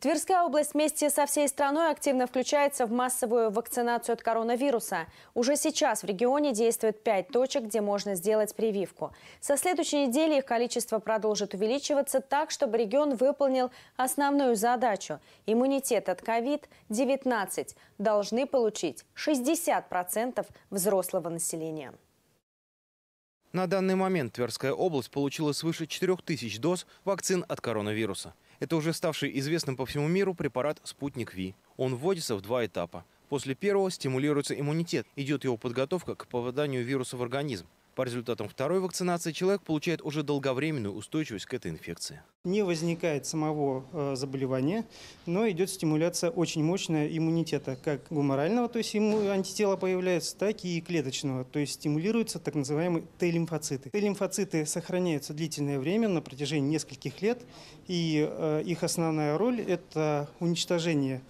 Тверская область вместе со всей страной активно включается в массовую вакцинацию от коронавируса. Уже сейчас в регионе действует пять точек, где можно сделать прививку. Со следующей недели их количество продолжит увеличиваться так, чтобы регион выполнил основную задачу. Иммунитет от COVID-19 должны получить 60% взрослого населения. На данный момент Тверская область получила свыше 4000 доз вакцин от коронавируса. Это уже ставший известным по всему миру препарат «Спутник Ви». Он вводится в два этапа. После первого стимулируется иммунитет, идет его подготовка к попаданию вируса в организм. По результатам второй вакцинации человек получает уже долговременную устойчивость к этой инфекции. Не возникает самого э, заболевания, но идет стимуляция очень мощная иммунитета, как гуморального, то есть ему антитела появляются, так и клеточного, то есть стимулируются так называемые Т-лимфоциты. Т-лимфоциты сохраняются длительное время, на протяжении нескольких лет, и э, их основная роль – это уничтожение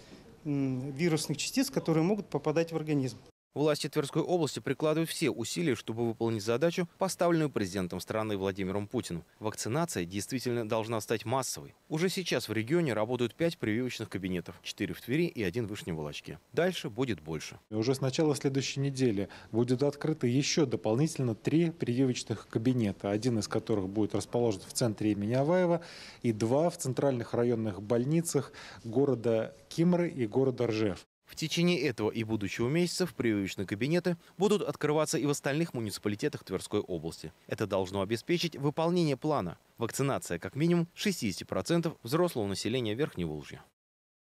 вирусных частиц, которые могут попадать в организм. Власти Тверской области прикладывают все усилия, чтобы выполнить задачу, поставленную президентом страны Владимиром Путиным. Вакцинация действительно должна стать массовой. Уже сейчас в регионе работают 5 прививочных кабинетов, 4 в Твери и 1 в Вышнем Волочке. Дальше будет больше. Уже с начала следующей недели будет открыто еще дополнительно 3 прививочных кабинета, один из которых будет расположен в центре имени Аваева и два в центральных районных больницах города Кимры и города Ржев. В течение этого и будущего месяцев прививочные кабинеты будут открываться и в остальных муниципалитетах Тверской области. Это должно обеспечить выполнение плана. Вакцинация как минимум 60% взрослого населения Верхневолжья.